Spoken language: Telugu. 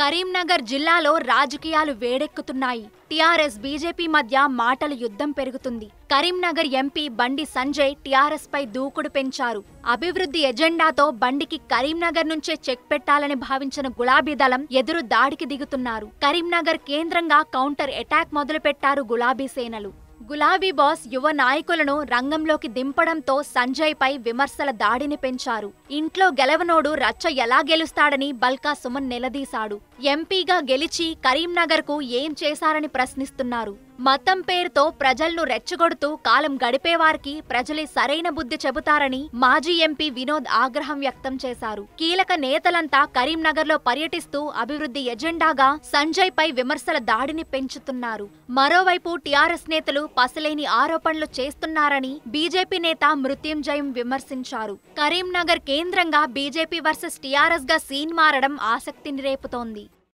కరీంనగర్ జిల్లాలో రాజకీయాలు వేడెక్కుతున్నాయి టీఆర్ఎస్ బీజేపీ మధ్య మాటల యుద్ధం పెరుగుతుంది కరీంనగర్ ఎంపీ బండి సంజయ్ టీఆర్ఎస్ పై దూకుడు పెంచారు అభివృద్ధి ఎజెండాతో బండికి కరీంనగర్ నుంచే చెక్ పెట్టాలని భావించిన గులాబీ దళం ఎదురు దాడికి దిగుతున్నారు కరీంనగర్ కేంద్రంగా కౌంటర్ అటాక్ మొదలుపెట్టారు గులాబీ సేనలు గులాబీ బాస్ యువ నాయకులను రంగంలోకి దింపడంతో సంజయ్పై విమర్శల దాడిని పెంచారు ఇంట్లో గెలవనోడు రచ్చ ఎలా గెలుస్తాడని బల్కా సుమన్ నిలదీశాడు ఎంపీగా గెలిచి కరీంనగర్కు ఏం చేశారని ప్రశ్నిస్తున్నారు మతం పేరుతో ప్రజలను రెచ్చగొడుతూ కాలం గడిపేవారికి ప్రజలే సరైన బుద్ధి చెబుతారని మాజీ ఎంపీ వినోద్ ఆగ్రహం వ్యక్తం చేశారు కీలక నేతలంతా కరీంనగర్లో పర్యటిస్తూ అభివృద్ధి ఎజెండాగా సంజయ్ పై విమర్శల దాడిని పెంచుతున్నారు మరోవైపు టీఆర్ఎస్ నేతలు పసలేని ఆరోపణలు చేస్తున్నారని బీజేపీ నేత మృత్యుంజయం విమర్శించారు కరీంనగర్ కేంద్రంగా బీజేపీ వర్సెస్ టీఆర్ఎస్ గా సీన్ మారడం ఆసక్తిని రేపుతోంది